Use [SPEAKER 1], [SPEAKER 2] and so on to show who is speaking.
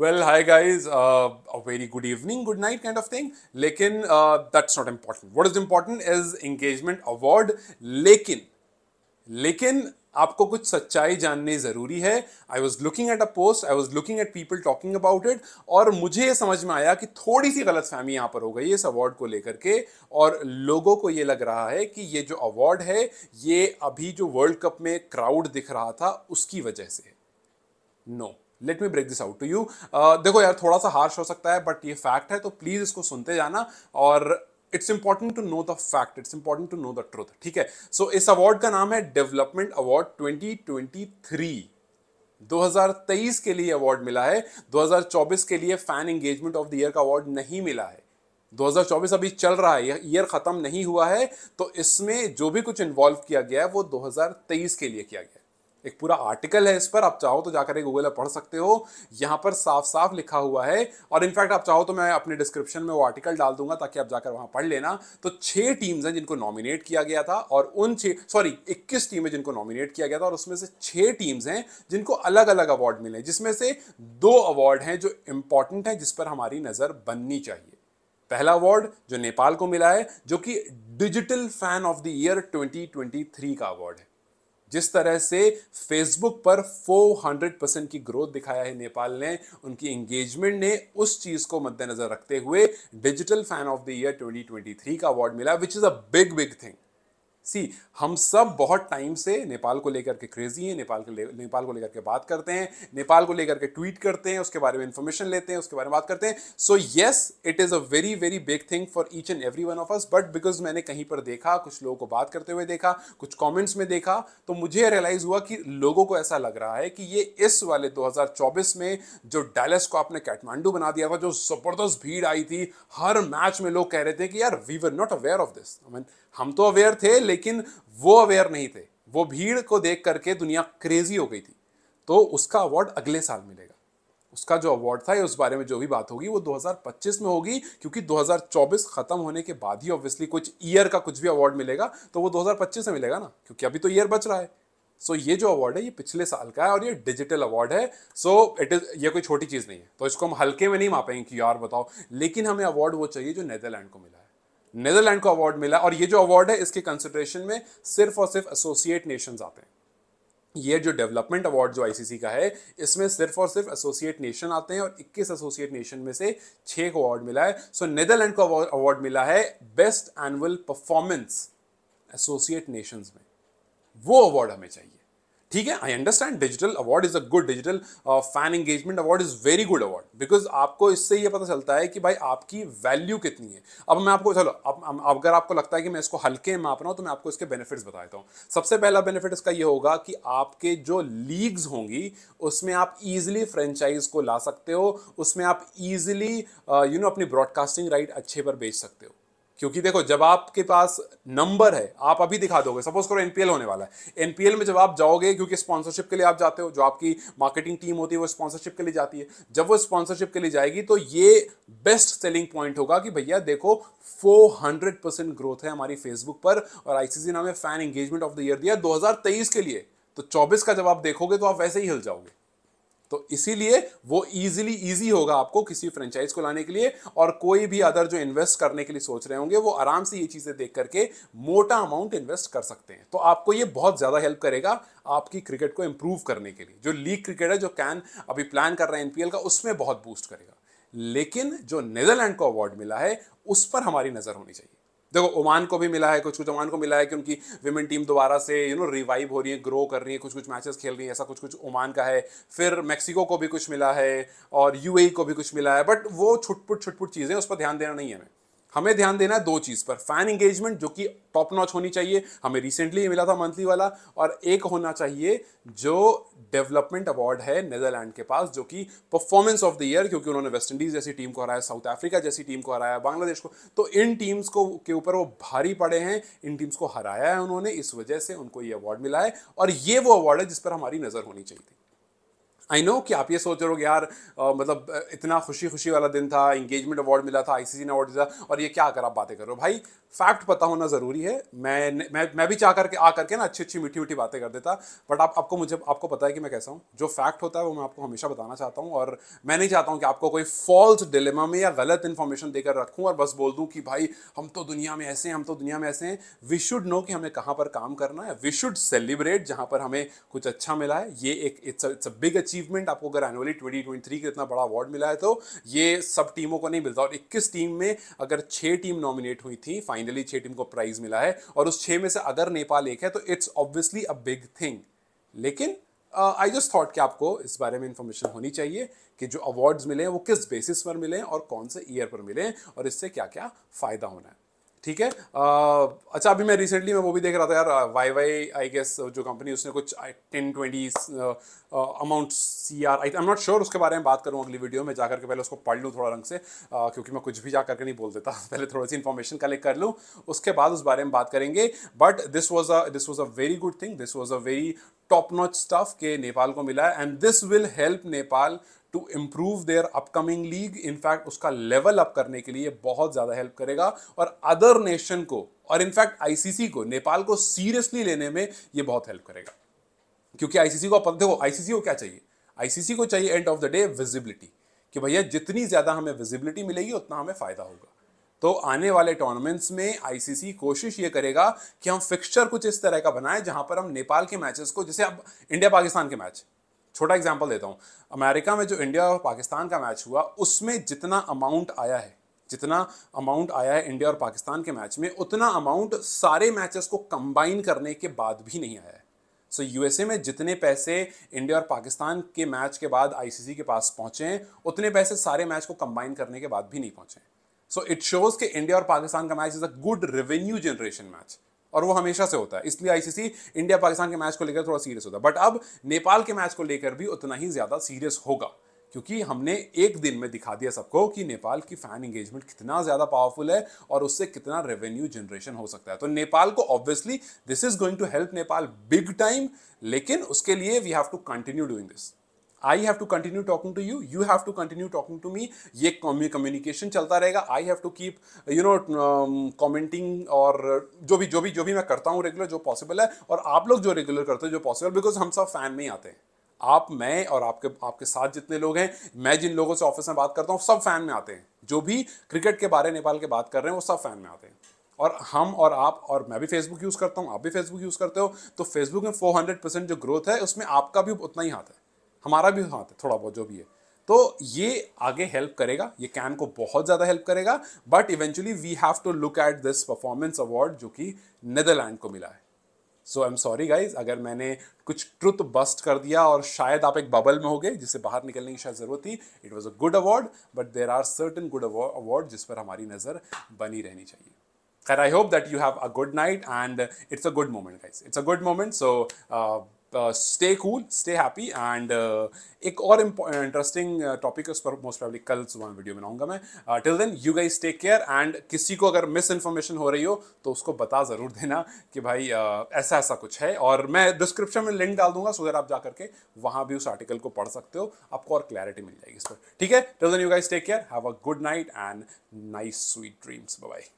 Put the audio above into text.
[SPEAKER 1] Well hi guys a very good evening good night night of thing लेकिन that's not important what is important is engagement award लेकिन लेकिन आपको कुछ सच्चाई जाननी ज़रूरी है I was looking at a post I was looking at people talking about it और मुझे ये समझ में आया कि थोड़ी सी गलत फहमी यहाँ पर हो गई इस अवार्ड को लेकर के और लोगों को ये लग रहा है कि ये जो अवार्ड है ये अभी जो वर्ल्ड कप में क्राउड दिख रहा था उसकी वजह से no no. Let me break this out to you देखो यार थोड़ा सा हार्श हो सकता है बट ये फैक्ट है तो प्लीज़ इसको सुनते जाना और it's important to know the fact it's important to know the truth ठीक है सो so, इस अवार्ड का नाम है डेवलपमेंट अवार्ड 2023 2023 के लिए अवार्ड मिला है 2024 के लिए fan engagement of the year का अवार्ड नहीं मिला है 2024 अभी चल रहा है ईयर खत्म नहीं हुआ है तो इसमें जो भी कुछ इन्वॉल्व किया गया है वो 2023 के लिए किया गया है एक पूरा आर्टिकल है इस पर आप चाहो तो जाकर गूगल पर पढ़ सकते हो यहाँ पर साफ साफ लिखा हुआ है और इनफैक्ट आप चाहो तो मैं अपने डिस्क्रिप्शन में वो आर्टिकल डाल दूंगा ताकि आप जाकर वहाँ पढ़ लेना तो छः टीम्स हैं जिनको नॉमिनेट किया गया था और उन छः सॉरी इक्कीस टीमें जिनको नॉमिनेट किया गया था और उसमें से छः टीम्स हैं जिनको अलग अलग अवार्ड मिले जिसमें से दो अवार्ड हैं जो इंपॉर्टेंट हैं जिस पर हमारी नज़र बननी चाहिए पहला अवार्ड जो नेपाल को मिला है जो कि digital fan of the year 2023 का अवार्ड है जिस तरह से फेसबुक पर 400 परसेंट की ग्रोथ दिखाया है नेपाल ने उनकी एंगेजमेंट ने उस चीज को मद्देनजर रखते हुए digital fan of the year 2023 का अवार्ड मिला which is a big big thing see हम सब बहुत टाइम से नेपाल को लेकर के क्रेजी हैं नेपाल के नेपाल को लेकर के बात करते हैं नेपाल को लेकर के ट्वीट करते हैं उसके बारे में इंफॉर्मेशन लेते हैं उसके बारे में बात करते हैं so yes it is a very very big thing for each and every one of us but because मैंने कहीं पर देखा कुछ लोगों को बात करते हुए देखा कुछ कॉमेंट्स में देखा तो मुझे रियलाइज हुआ कि लोगों को ऐसा लग रहा है कि ये इस वाले दो में जो डायलस को आपने काठमांडू बना दिया था जो जबरदस्त भीड़ आई थी हर मैच में लोग कह रहे थे कि यार we were not aware of this I mean हम तो अवेयर थे लेकिन लेकिन वो अवेयर नहीं थे वो भीड़ को देख करके दुनिया क्रेजी हो गई थी तो उसका अवार्ड अगले साल मिलेगा उसका जो अवार्ड था उस बारे में जो भी बात होगी वो 2025 में होगी क्योंकि 2024 खत्म होने के बाद ही ऑब्वियसली कुछ ईयर का कुछ भी अवार्ड मिलेगा तो वो 2025 में मिलेगा ना क्योंकि अभी तो ईयर बच रहा है सो so, ये जो अवार्ड है ये पिछले साल का है और ये डिजिटल अवार्ड है सो इट इज ये कोई छोटी चीज़ नहीं है तो इसको हम हल्के में नहीं मापेंगे कि यार बताओ लेकिन हमें अवार्ड वो चाहिए जो नेदरलैंड को मिला है नेदरलैंड को अवार्ड मिला और ये जो अवार्ड है इसके कंसिडरेशन में सिर्फ और सिर्फ एसोसिएट नेशंस आते हैं ये जो डेवलपमेंट अवार्ड जो आईसीसी का है इसमें सिर्फ और सिर्फ एसोसिएट नेशन आते हैं और 21 एसोसिएट नेशन में से छः को अवार्ड मिला है सो so, नेदरलैंड को अवार्ड मिला है best annual performance associate nations में वो अवार्ड हमें चाहिए ठीक है I understand digital award is a good digital fan engagement award is very good award because आपको इससे ये पता चलता है कि भाई आपकी वैल्यू कितनी है अब मैं आपको चलो अब अगर आपको लगता है कि मैं इसको हल्के में माप रहा हूँ तो मैं आपको इसके बेनिफिट्स देता हूँ सबसे पहला बेनिफिट इसका ये होगा कि आपके जो लीग्स होंगी उसमें आप इजिली फ्रेंचाइज को ला सकते हो उसमें आप इजिली यू नो अपनी ब्रॉडकास्टिंग राइट अच्छे पर बेच सकते हो क्योंकि देखो जब आपके पास नंबर है आप अभी दिखा दोगे सपोज करो एनपीएल होने वाला है एनपीएल में जब आप जाओगे क्योंकि स्पॉन्सरशिप के लिए आप जाते हो जो आपकी मार्केटिंग टीम होती है वो स्पॉन्सरशिप के लिए जाती है जब वो स्पॉन्सरशिप के लिए जाएगी तो ये बेस्ट सेलिंग पॉइंट होगा कि भैया देखो 400 परसेंट ग्रोथ है हमारी फेसबुक पर और आईसीसी ने हमें fan engagement of the year दिया 2023 के लिए तो 24 का जब आप देखोगे तो आप वैसे ही हिल जाओगे तो इसीलिए वो इजीली इजी होगा आपको किसी फ्रेंचाइज को लाने के लिए और कोई भी अदर जो इन्वेस्ट करने के लिए सोच रहे होंगे वो आराम से ये चीज़ें देख करके मोटा अमाउंट इन्वेस्ट कर सकते हैं तो आपको ये बहुत ज़्यादा हेल्प करेगा आपकी क्रिकेट को इम्प्रूव करने के लिए जो लीग क्रिकेट है जो कैन अभी प्लान कर रहे हैं एनपीएल का उसमें बहुत बूस्ट करेगा लेकिन जो नीदरलैंड को अवार्ड मिला है उस पर हमारी नज़र होनी चाहिए देखो ओमान को भी मिला है कुछ कुछ ओमान को मिला है कि उनकी विमेन टीम दोबारा से यू नो रिवाइव हो रही है ग्रो कर रही है कुछ कुछ मैचेस खेल रही है ऐसा कुछ कुछ ओमान का है फिर मैक्सिको को भी कुछ मिला है और यूएई e को भी कुछ मिला है बट वो छुटपुट छुटपुट चीज़ें उस पर ध्यान देना नहीं है हमें हमें ध्यान देना है दो चीज़ पर फैन एंगेजमेंट जो कि टॉप नॉच होनी चाहिए हमें रिसेंटली मिला था मंथली वाला और एक होना चाहिए जो डेवलपमेंट अवार्ड है नेदरलैंड के पास जो कि परफॉर्मेंस ऑफ द ईयर क्योंकि उन्होंने वेस्ट इंडीज़ जैसी टीम को हराया साउथ अफ्रीका जैसी टीम को हराया बांग्लादेश को तो इन टीम्स को के ऊपर वो भारी पड़े हैं इन टीम्स को हराया है उन्होंने इस वजह से उनको ये अवार्ड मिला है और ये वो अवार्ड है जिस पर हमारी नज़र होनी चाहिए थी आई नो कि आप ये सोच रहे हो यार आ, मतलब इतना खुशी खुशी वाला दिन था इंगेजमेंट अवार्ड मिला था आईसीसी ने अवार्ड दिया और ये क्या कर आप बातें कर रहे हो भाई फैक्ट पता होना ज़रूरी है मैं मैं मैं भी चाह करके आ करके ना अच्छी अच्छी मीठी मीठी बातें कर देता बट आप आपको मुझे आपको पता है कि मैं कैसा हूँ जो फैक्ट होता है वो मैं आपको हमेशा बताना चाहता हूँ और मैं नहीं चाहता हूँ कि आपको कोई फॉल्स डिलेमा में या गलत इन्फॉर्मेशन देकर रखूँ और बस बोल दूँ कि भाई हम तो दुनिया में ऐसे हैं हम तो दुनिया में ऐसे हैं वी शुड नो कि हमें कहाँ पर काम करना है वी शुड सेलिब्रेट जहाँ पर हमें कुछ अच्छा मिला है ये एक it's it's a big achieve achievement आपको अगर एनुअली ट्वेंटी ट्वेंटी थ्री का इतना बड़ा अवार्ड मिला है तो ये सब टीमों को नहीं मिलता और इक्कीस टीम में अगर छः टीम नॉमिनेट हुई थी फाइनली छः टीम को प्राइज मिला है और उस छः में से अगर नेपाल एक है तो it's obviously a big thing लेकिन आई जस्ट थॉट कि आपको इस बारे में इंफॉर्मेशन होनी चाहिए कि जो अवार्ड्स मिले हैं वो किस बेसिस पर मिले हैं और कौन से ईयर पर मिले हैं और इससे क्या क्या फ़ायदा होना है ठीक है अच्छा अभी मैं रिसेंटली मैं वो भी देख रहा था यार वाई वाई आई गेस जो कंपनी उसने कुछ ten twenty amount C R I am not sure उसके बारे में बात करूँ अगली वीडियो में जाकर के पहले उसको पढ़ लूँ थोड़ा रंग से आ, क्योंकि मैं कुछ भी जा करके नहीं बोल देता पहले थोड़ी सी इन्फॉर्मेशन कलेक्ट कर लूँ उसके बाद उस बारे में बात करेंगे but this was a this was a very good thing this was a very top notch stuff के नेपाल को मिला है and this will help Nepal to improve their upcoming league in fact उसका लेवल अप करने के लिए बहुत ज़्यादा हेल्प करेगा और अदर नेशन को और इनफैक्ट आईसीसी को नेपाल को सीरियसली लेने में ये बहुत हेल्प करेगा क्योंकि आईसीसी को देखो आईसीसी को क्या चाहिए आईसीसी को चाहिए end of the day visibility कि भैया जितनी ज़्यादा हमें विजिबिलिटी मिलेगी उतना हमें फ़ायदा होगा तो आने वाले टूर्नामेंट्स में आईसीसी कोशिश ये करेगा कि हम फिक्सचर कुछ इस तरह का बनाएं जहां पर हम नेपाल के मैचेस को जैसे अब इंडिया पाकिस्तान के मैच छोटा एग्जाम्पल देता हूँ अमेरिका में जो इंडिया और पाकिस्तान का मैच हुआ उसमें जितना अमाउंट आया है जितना अमाउंट आया है इंडिया और पाकिस्तान के मैच में उतना अमाउंट सारे मैचेस को कंबाइन करने के बाद भी नहीं आया है सो so, यूएसए में जितने पैसे इंडिया और पाकिस्तान के मैच के बाद आईसीसी के पास पहुंचे उतने पैसे सारे मैच को कंबाइन करने के बाद भी नहीं पहुंचे सो इट शोज के इंडिया और पाकिस्तान का match is a good revenue generation match और वो हमेशा से होता है इसलिए आईसीसी इंडिया पाकिस्तान के मैच को लेकर थोड़ा सीरियस होता है बट अब नेपाल के मैच को लेकर भी उतना ही ज़्यादा सीरियस होगा क्योंकि हमने एक दिन में दिखा दिया सबको कि नेपाल की फैन एंगेजमेंट कितना ज़्यादा पावरफुल है और उससे कितना रेवेन्यू जनरेशन हो सकता है तो नेपाल को obviously this is going to help Nepal big time लेकिन उसके लिए we have to continue doing this I have to continue talking to you you have to continue talking to me ये कम्युनिकेशन चलता रहेगा I have to keep you know commenting और जो भी जो भी जो भी मैं करता हूँ रेगुलर जो पॉसिबल है और आप लोग जो रेगुलर करते हो जो पॉसिबल बिकॉज हम सब फैन में ही आते हैं आप मैं और आपके आपके साथ जितने लोग हैं मैं जिन लोगों से ऑफिस में बात करता हूँ सब फैन में आते हैं जो भी क्रिकेट के बारे नेपाल के बात कर रहे हैं वो सब फैन में आते हैं और हम और आप और मैं भी फेसबुक यूज़ करता हूँ आप भी फेसबुक यूज़ करते हो तो फेसबुक में 400 परसेंट जो ग्रोथ है उसमें आपका भी उतना ही हाथ है हमारा भी हाथ है थोड़ा बहुत जो भी है तो ये आगे हेल्प करेगा ये कैन को बहुत ज़्यादा हेल्प करेगा but eventually we have to look at this performance award जो कि नेदरलैंड को मिला है so I am sorry guys अगर मैंने कुछ ट्रुथ बस्ट कर दिया और शायद आप एक बबल में हो गए जिससे बाहर निकलने की शायद ज़रूरत थी it was a good award but there are certain good award जिस पर हमारी नज़र बनी रहनी चाहिए खैर I hope that you have a good night and it's a good moment guys it's a good moment so stay cool stay happy and एक और इंटरेस्टिंग टॉपिक uh, उस पर मोस्ट प्रॉब्ली कल सुबह वीडियो बनाऊंगा मैं till then you guys take care and किसी को अगर मिस इन्फॉर्मेशन हो रही हो तो उसको बता ज़रूर देना कि भाई uh, ऐसा ऐसा कुछ है और मैं डिस्क्रिप्शन में लिंक डाल दूंगा सो आप जाकर के वहाँ भी उस आर्टिकल को पढ़ सकते हो आपको और क्लैरिटी मिल जाएगी इस पर ठीक है till then you guys take care have a good night and nice sweet dreams bye